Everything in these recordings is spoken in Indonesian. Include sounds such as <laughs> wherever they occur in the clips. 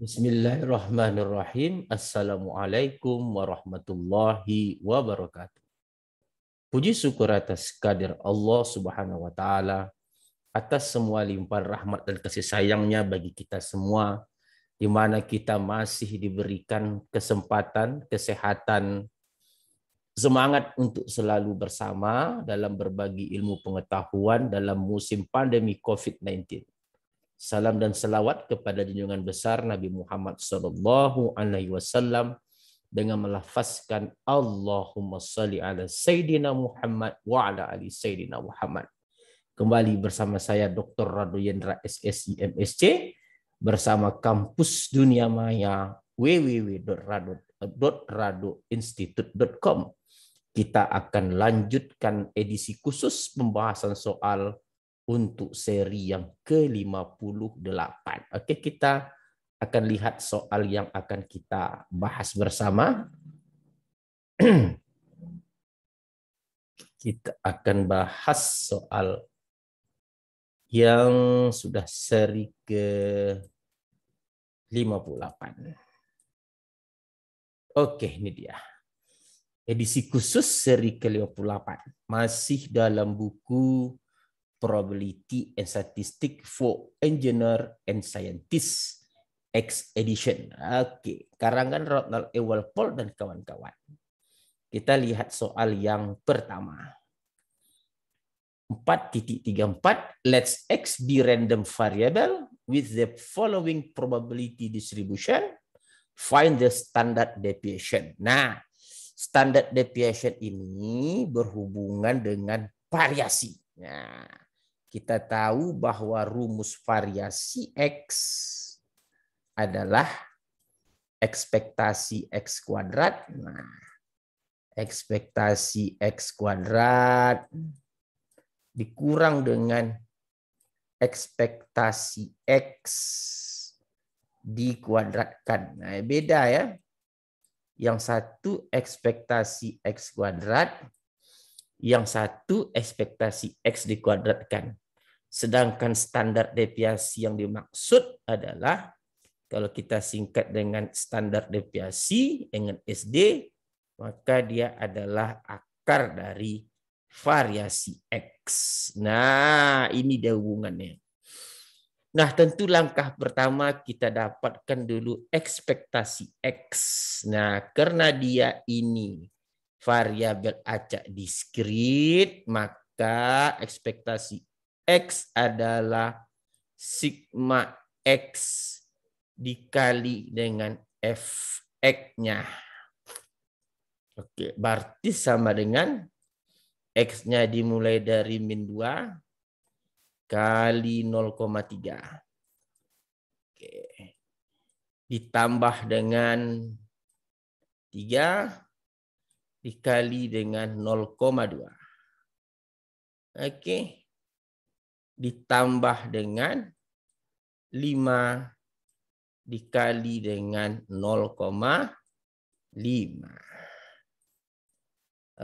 Bismillahirrahmanirrahim. Assalamualaikum warahmatullahi wabarakatuh. Puji syukur atas kadir Allah Subhanahu wa taala atas semua limpahan rahmat dan kasih sayangnya bagi kita semua di mana kita masih diberikan kesempatan, kesehatan, semangat untuk selalu bersama dalam berbagi ilmu pengetahuan dalam musim pandemi COVID-19 salam dan selawat kepada junjungan besar Nabi Muhammad Sallallahu Alaihi Wasallam dengan melafazkan Allahumma salli ala sayidina Muhammad wa ala ali sayidina Muhammad. Kembali bersama saya Dr. Yendra SSI MSC bersama kampus dunia maya www.radu.raduinstitute.com. Kita akan lanjutkan edisi khusus pembahasan soal untuk seri yang ke-58. Oke, kita akan lihat soal yang akan kita bahas bersama. <clears throat> kita akan bahas soal yang sudah seri ke 58. Oke, ini dia. Edisi khusus seri ke-58 masih dalam buku Probability and statistic for Engineer and scientist X Edition. Oke, karangan Ronald E. Walpole dan kawan-kawan. Kita lihat soal yang pertama. 4.34 Let's X be random variable with the following probability distribution. Find the standard deviation. Nah, standard deviation ini berhubungan dengan variasi. Nah, kita tahu bahwa rumus variasi X adalah ekspektasi X kuadrat. Nah, ekspektasi X kuadrat dikurang dengan ekspektasi X dikuadratkan. Nah, beda ya. Yang satu ekspektasi X kuadrat, yang satu ekspektasi X dikuadratkan. Sedangkan standar deviasi yang dimaksud adalah kalau kita singkat dengan standar deviasi dengan SD, maka dia adalah akar dari variasi X. Nah, ini dia hubungannya. Nah, tentu langkah pertama kita dapatkan dulu ekspektasi X. Nah, karena dia ini variabel acak diskrit, maka ekspektasi X adalah sigma X dikali dengan fx-nya. Oke, berarti sama dengan x-nya dimulai dari min 2 kali 0,3. Oke. Ditambah dengan 3 dikali dengan 0,2. Oke ditambah dengan 5 dikali dengan 0,5.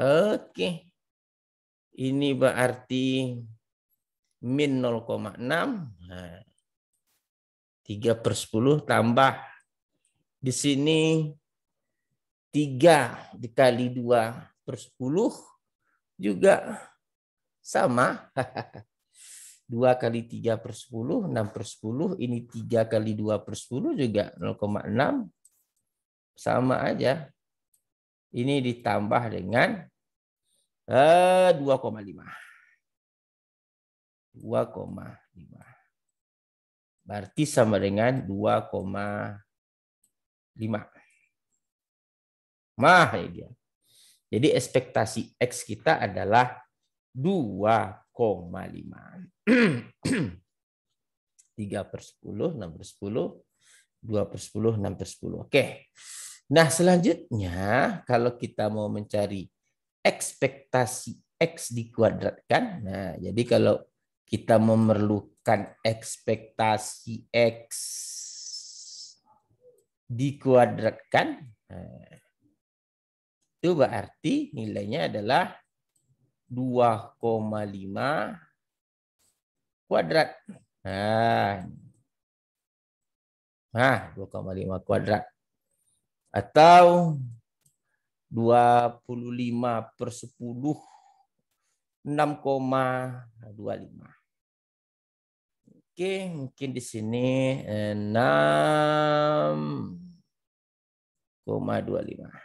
Oke. Ini berarti min 0,6. Nah, 3 per 10 tambah. Di sini 3 dikali 2 per 10 juga sama. <laughs> 2 kali 3 per 10, 6 per 10. Ini 3 kali 2 per 10 juga 0,6. Sama aja. Ini ditambah dengan eh, 2,5. 2,5. Berarti sama dengan 2,5. Mah, ya dia. Jadi ekspektasi X kita adalah 2,5. 3 <clears throat> per 10, 6 per 10, 2 per 10, 6 per 10. Oke. Nah selanjutnya kalau kita mau mencari ekspektasi X dikuadratkan. Nah jadi kalau kita memerlukan ekspektasi X dikuadratkan, nah, itu berarti nilainya adalah 2,5 kuadrat. Nah, nah 2,5 kuadrat. Atau 25 per 10, 6,25. Oke, mungkin di sini 6,25.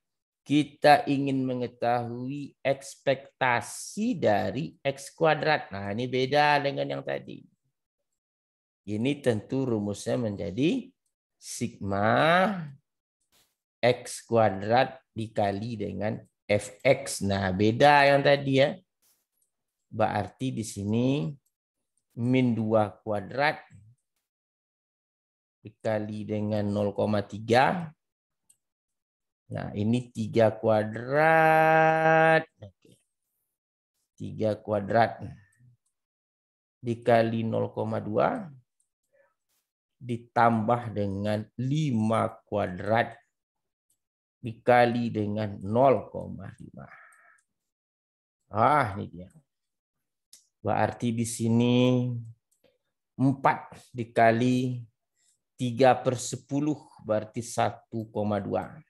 kita ingin mengetahui ekspektasi dari x kuadrat. Nah, ini beda dengan yang tadi. Ini tentu rumusnya menjadi sigma x kuadrat dikali dengan fx. Nah, beda yang tadi ya. Berarti di sini min 2 kuadrat dikali dengan 0,3 Nah, ini tiga kuadrat. Tiga kuadrat. Dikali 0,2 ditambah dengan 5 kuadrat dikali dengan 0,5. Ah, ini dia. Berarti di sini 4 dikali 3 per 10 berarti 1,2.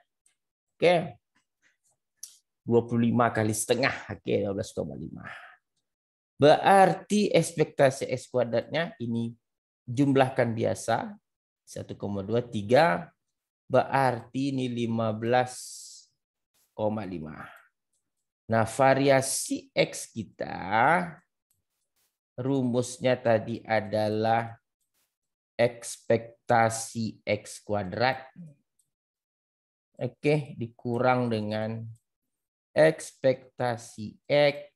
Oke. 25 kali setengah. Oke, 12,5. Berarti ekspektasi x kuadratnya ini jumlahkan biasa 1,23 berarti ini 15,5. Nah, variasi X kita rumusnya tadi adalah ekspektasi X kuadrat Oke, dikurang dengan ekspektasi X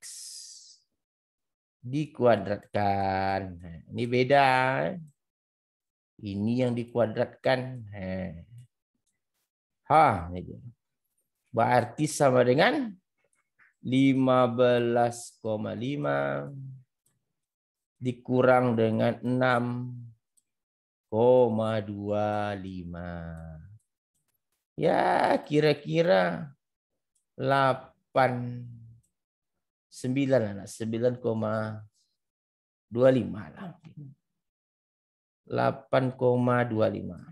dikuadratkan. Nah, ini beda. Ini yang dikuadratkan. Nah. Ha, gitu. berarti sama dengan 15,5 dikurang dengan 6,25. Ya, kira-kira 8 9 anak 9,25 lah. 8,25.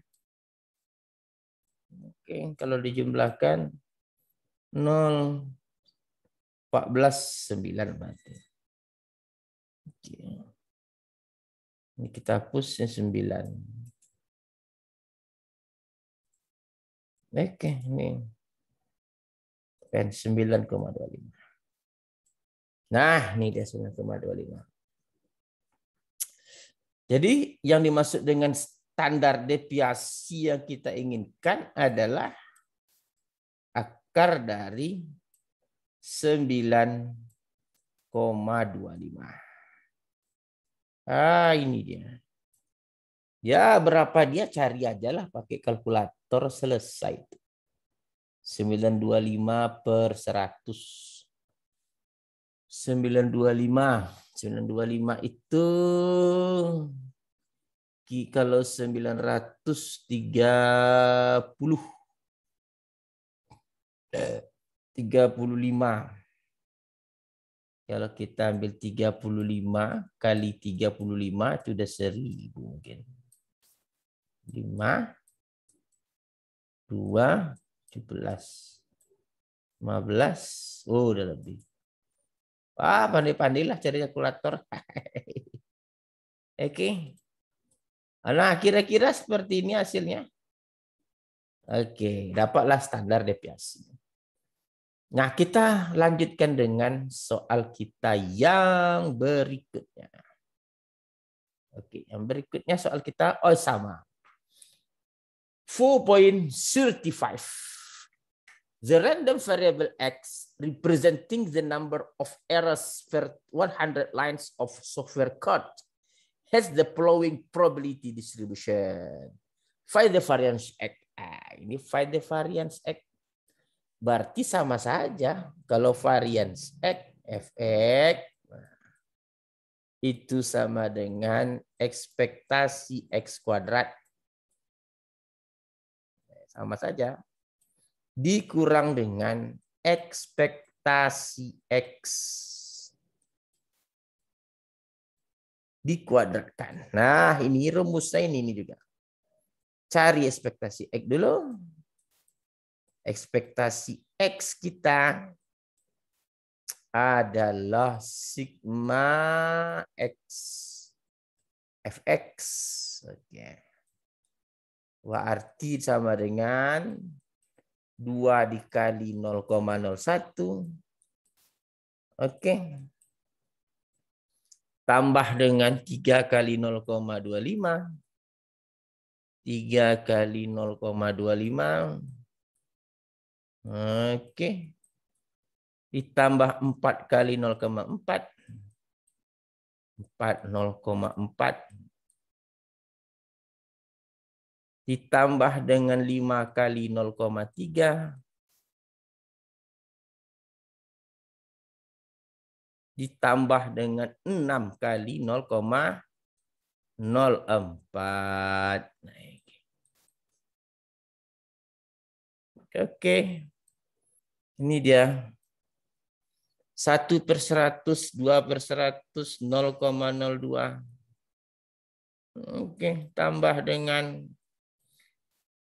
Oke, kalau dijumlahkan 0 14 9 berarti. Oke. Ini kita hapus yang 9. Oke, ini pen 9,25. Nah, ini dia 9,25. Jadi yang dimaksud dengan standar deviasi yang kita inginkan adalah akar dari 9,25. Ah, ini dia. Ya berapa dia cari lah pakai kalkulator selesai. 925 per 100. 925. 925 itu kalau 930 35 eh, kalau kita ambil 35 kali 35 itu udah 1000 mungkin 5, 2, 17. 15. Oh, udah lebih. Wah, pandai-pandailah cari kalkulator. <laughs> Oke. Okay. Nah, kira-kira seperti ini hasilnya. Oke, okay. dapatlah standar deviasi. Nah, kita lanjutkan dengan soal kita yang berikutnya. Oke, okay. yang berikutnya soal kita oh sama. 4.35. The random variable x representing the number of errors per 100 lines of software code has the following probability distribution. Find the variance x. Ah, ini find the variance x. Berarti sama saja kalau variance x, fx, itu sama dengan ekspektasi x kuadrat sama saja dikurang dengan ekspektasi X dikuadratkan. Nah, ini rumusnya ini, ini juga. Cari ekspektasi X dulu. Ekspektasi X kita adalah sigma X. Fx. Oke. Okay. Wa arti sama dengan 2 dikali 0,01. Oke. Okay. Tambah dengan 3 kali 0,25. 3 kali 0,25. Oke. Ditambah 4 kali 0,4. 4, 0,4 ditambah dengan 5 kali 0,3 ditambah dengan 6 kali 0,04 naik. Oke. Ini dia. 1 per 100, 2 per 100, 0,02. Oke, tambah dengan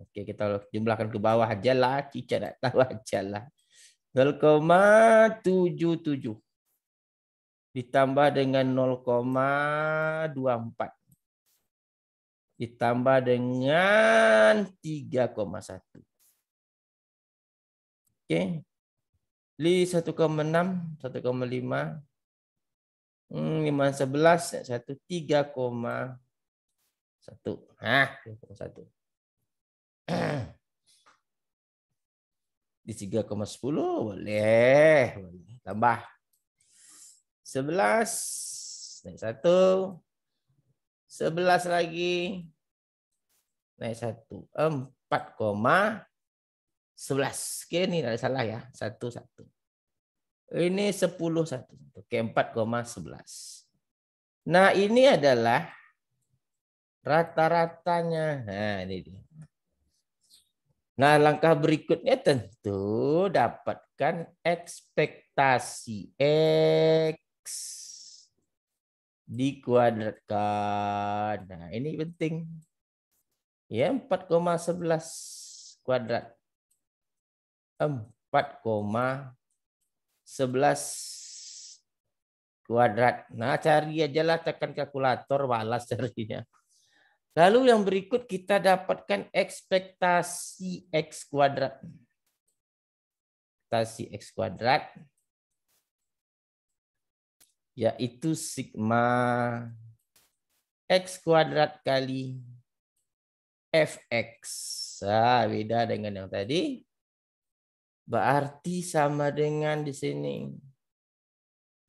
Oke, kita jumlahkan ke bawah aja lah, Cica tidak tahu <laughs> aja lah. 0,77 ditambah dengan 0,24 ditambah dengan 3,1. Oke. Li 1,6, 1,5, 5, 11, 1, 3, 1. Nah, 1. <clears throat> Di 3,10 boleh. boleh. Tambah. 11. Naik 1. 11 lagi. Naik 1. 4, 11. Oke, ini ada salah ya. 1, 1. Ini 10, 1. 1. Oke, 4,11. Nah, ini adalah rata-ratanya. Nah, ini dia. Nah, langkah berikutnya tentu dapatkan ekspektasi X dikuadratkan. Nah, ini penting. Ya, 4,11 kuadrat. 4,11 kuadrat. Nah, cari aja lah tekan kalkulator balas carinya. Lalu yang berikut kita dapatkan ekspektasi X kuadrat. Ekspektasi X kuadrat yaitu sigma X kuadrat kali Fx. Nah, beda dengan yang tadi. Berarti sama dengan di sini.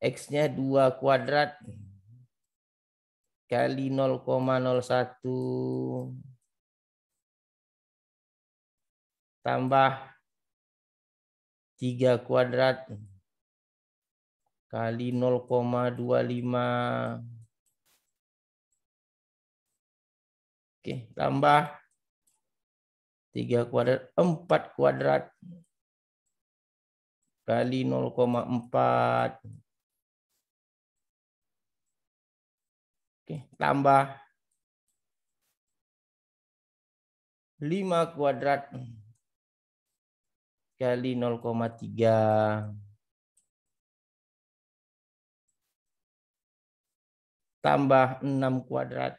X-nya 2 kuadrat kali 0,01 tambah 3 kuadrat kali 0,25 Oke, tambah 3 kuadrat 4 kuadrat kali 0,4 Oke, tambah 5 kuadrat kali 0,3 tambah 6 kuadrat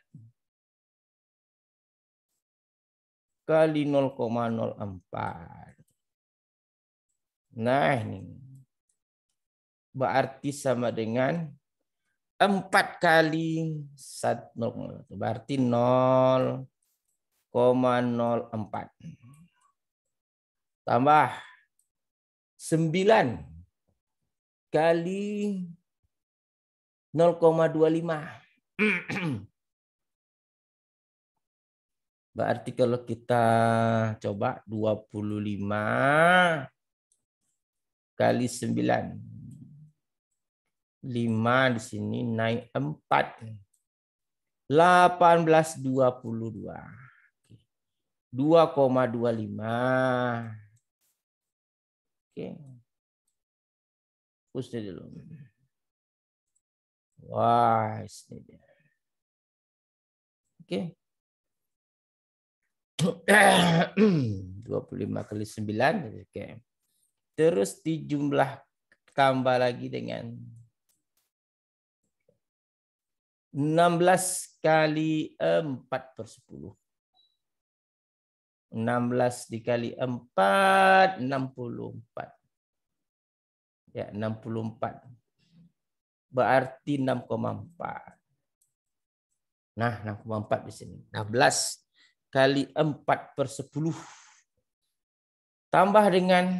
kali 0,04. Nah, ini berarti sama dengan 4 kali 1 berarti 0,04 tambah 9 kali 0,25 <clears throat> berarti kalau kita coba 25 kali 9 5 di sini naik 4. 1822. 2,25. Oke. Pusti dulu. Wah, ini dia. Oke. 25 <clears throat> kali 9. Oke. Terus dijumlah tambah lagi dengan 16 kali 4 per 10. 16 dikali 4, 64. Ya, 64. Berarti 6,4. Nah, 6,4 di sini. 16 kali 4 per 10. Tambah dengan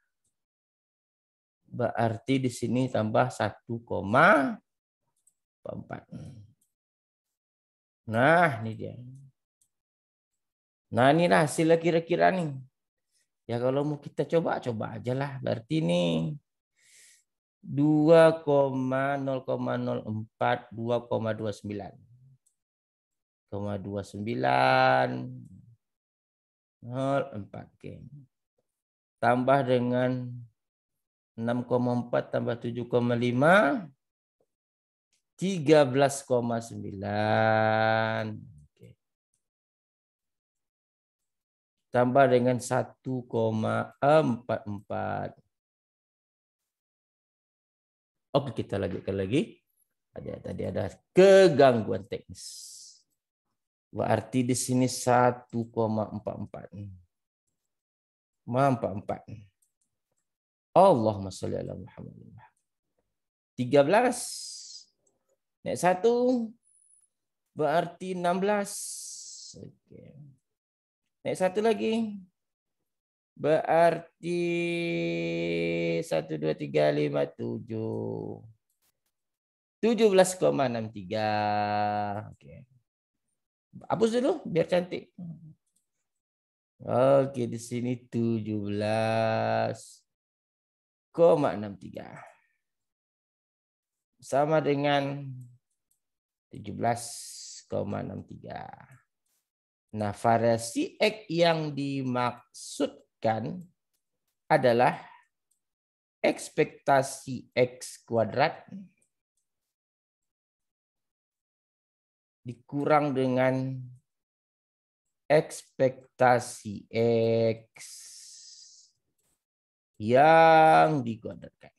Berarti di sini tambah 1,4. Nah, ini dia. Nah, ini hasilnya kira-kira nih. Ya kalau mau kita coba, coba aja lah. Berarti ini 2,0,04, 2,29. 0,4 Tambah dengan 6,4 tambah 7,5 13,9 Oke. tambah dengan 1,44 Oke kita lanjutkan lagi ada tadi ada kegangguan teknis berarti di sini 1,44 44 Allahumma sholli ala Muhammad. 13. Naik satu berarti 16. Oke. Naik satu lagi. Berarti 1 2 3 5 7. 17,63. Oke. Hapus dulu biar cantik. Oke, di sini 17. 17,63 Sama dengan 17,63. Nah, variasi X yang dimaksudkan adalah ekspektasi X kuadrat dikurang dengan ekspektasi X yang digodakan.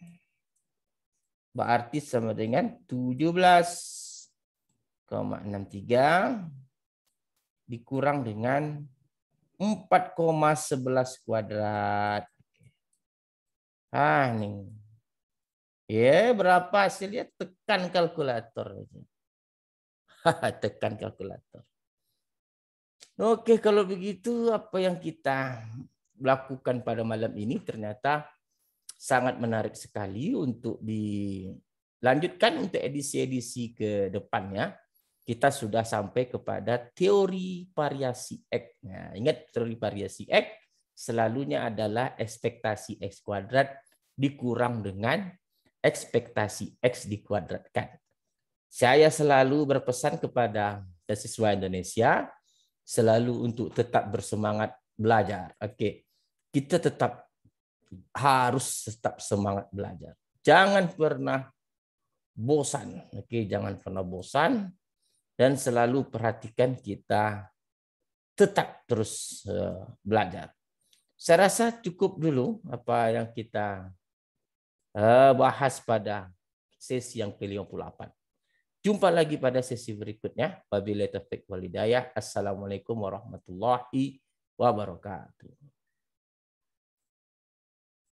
Berarti sama dengan 17,63 dikurang dengan 4,11 kuadrat. Ah, nih. Ya, berapa hasilnya? Tekan kalkulator. <laughs> Tekan kalkulator. Oke, kalau begitu apa yang kita lakukan pada malam ini ternyata sangat menarik sekali untuk dilanjutkan untuk edisi-edisi ke depannya. Kita sudah sampai kepada teori variasi X. Nah, ingat teori variasi X selalunya adalah ekspektasi X kuadrat dikurang dengan ekspektasi X dikuadratkan. Saya selalu berpesan kepada siswa Indonesia selalu untuk tetap bersemangat belajar. Oke. Okay kita tetap harus tetap semangat belajar. Jangan pernah bosan. Oke, jangan pernah bosan dan selalu perhatikan kita tetap terus eh, belajar. Saya rasa cukup dulu apa yang kita eh, bahas pada sesi yang ke-58. Jumpa lagi pada sesi berikutnya. Wabillahi taufik walidayah. Assalamualaikum warahmatullahi wabarakatuh.